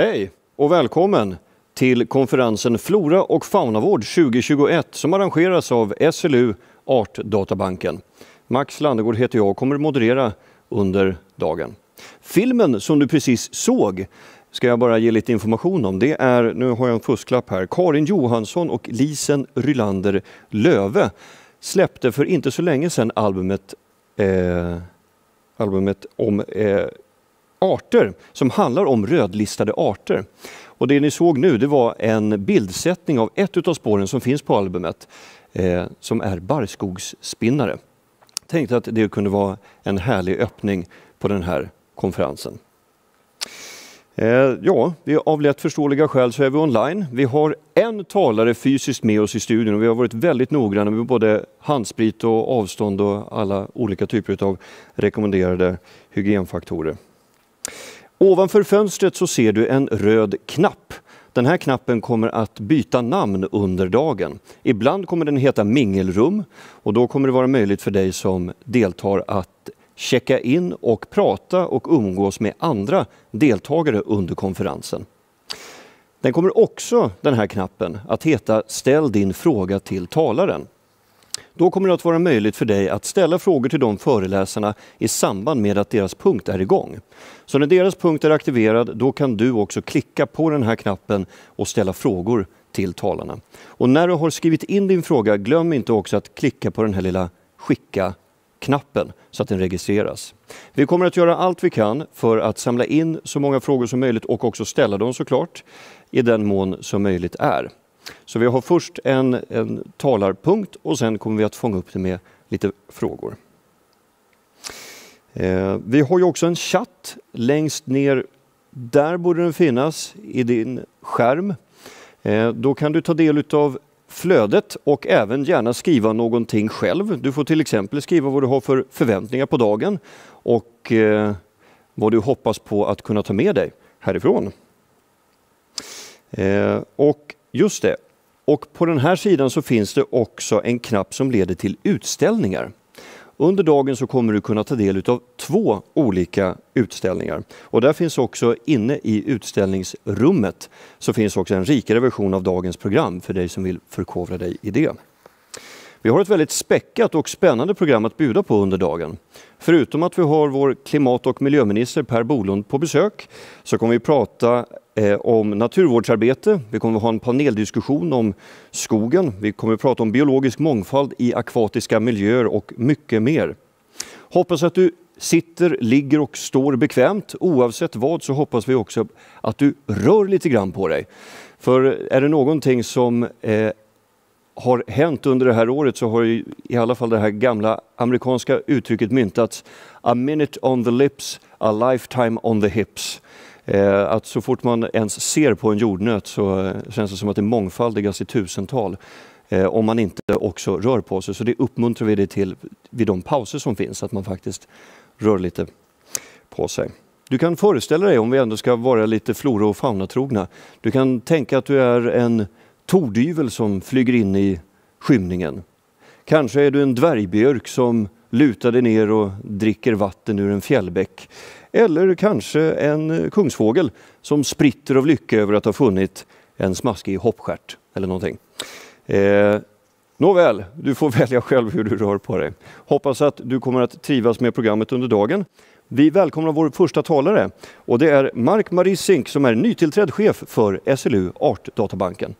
Hej och välkommen till konferensen Flora och faunavård 2021 som arrangeras av SLU Artdatabanken. Max Landegård heter jag och kommer moderera under dagen. Filmen som du precis såg ska jag bara ge lite information om. Det är, nu har jag en fusklapp här, Karin Johansson och Lisen Rylander Löve släppte för inte så länge sedan albumet, eh, albumet om eh, arter som handlar om rödlistade arter. Och det ni såg nu det var en bildsättning av ett av spåren som finns på albumet eh, som är barrskogsspinnare. Tänkte att det kunde vara en härlig öppning på den här konferensen. Eh, ja, av lätt förståeliga skäl så är vi online. Vi har en talare fysiskt med oss i studion och vi har varit väldigt noggranna med både handsprit och avstånd och alla olika typer av rekommenderade hygienfaktorer. Ovanför fönstret så ser du en röd knapp. Den här knappen kommer att byta namn under dagen. Ibland kommer den heta Mingelrum och då kommer det vara möjligt för dig som deltar att checka in och prata och umgås med andra deltagare under konferensen. Den kommer också, den här knappen, att heta Ställ din fråga till talaren. Då kommer det att vara möjligt för dig att ställa frågor till de föreläsarna i samband med att deras punkt är igång. Så när deras punkt är aktiverad, då kan du också klicka på den här knappen och ställa frågor till talarna. Och när du har skrivit in din fråga, glöm inte också att klicka på den här lilla skicka knappen så att den registreras. Vi kommer att göra allt vi kan för att samla in så många frågor som möjligt och också ställa dem såklart i den mån som möjligt är. Så vi har först en, en talarpunkt och sen kommer vi att fånga upp det med lite frågor. Eh, vi har ju också en chatt längst ner. Där borde den finnas i din skärm. Eh, då kan du ta del av flödet och även gärna skriva någonting själv. Du får till exempel skriva vad du har för förväntningar på dagen och eh, vad du hoppas på att kunna ta med dig härifrån. Eh, och Just det. Och på den här sidan så finns det också en knapp som leder till utställningar. Under dagen så kommer du kunna ta del av två olika utställningar. Och där finns också inne i utställningsrummet så finns också en rikare version av dagens program för dig som vill förkovra dig i det. Vi har ett väldigt späckat och spännande program att bjuda på under dagen. Förutom att vi har vår klimat och miljöminister Per Bolund på besök så kommer vi prata Eh, om naturvårdsarbete. Vi kommer att ha en paneldiskussion om skogen. Vi kommer att prata om biologisk mångfald i akvatiska miljöer och mycket mer. Hoppas att du sitter, ligger och står bekvämt. Oavsett vad så hoppas vi också att du rör lite grann på dig. För är det någonting som eh, har hänt under det här året så har ju, i alla fall det här gamla amerikanska uttrycket myntats. A minute on the lips, a lifetime on the hips. Eh, att så fort man ens ser på en jordnöt så eh, känns det som att det mångfaldigas i tusental eh, om man inte också rör på sig. Så det uppmuntrar vi dig till vid de pauser som finns, att man faktiskt rör lite på sig. Du kan föreställa dig, om vi ändå ska vara lite flora och faunatrogna, du kan tänka att du är en tordyvel som flyger in i skymningen. Kanske är du en dvärgbjörk som dig ner och dricker vatten ur en fjällbäck. Eller kanske en eh, kungsfågel som spritter av lycka över att ha funnit en smaskig hoppskärt eller någonting. Eh, nåväl, du får välja själv hur du rör på dig. Hoppas att du kommer att trivas med programmet under dagen. Vi välkomnar vår första talare och det är Mark Marie Sink som är nytillträdd chef för SLU Artdatabanken.